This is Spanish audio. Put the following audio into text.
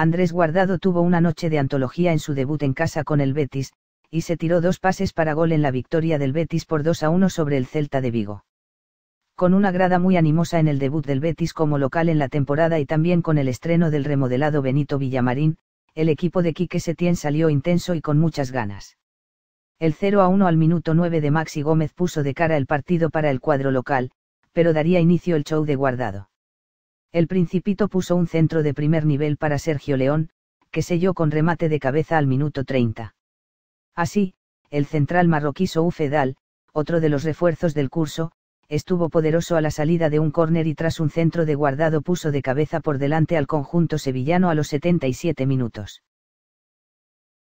Andrés Guardado tuvo una noche de antología en su debut en casa con el Betis, y se tiró dos pases para gol en la victoria del Betis por 2 a 1 sobre el Celta de Vigo. Con una grada muy animosa en el debut del Betis como local en la temporada y también con el estreno del remodelado Benito Villamarín, el equipo de Quique Setién salió intenso y con muchas ganas. El 0 a 1 al minuto 9 de Maxi Gómez puso de cara el partido para el cuadro local, pero daría inicio el show de guardado. El Principito puso un centro de primer nivel para Sergio León, que selló con remate de cabeza al minuto 30. Así, el central marroquí Ufedal, otro de los refuerzos del curso, estuvo poderoso a la salida de un córner y tras un centro de guardado puso de cabeza por delante al conjunto sevillano a los 77 minutos.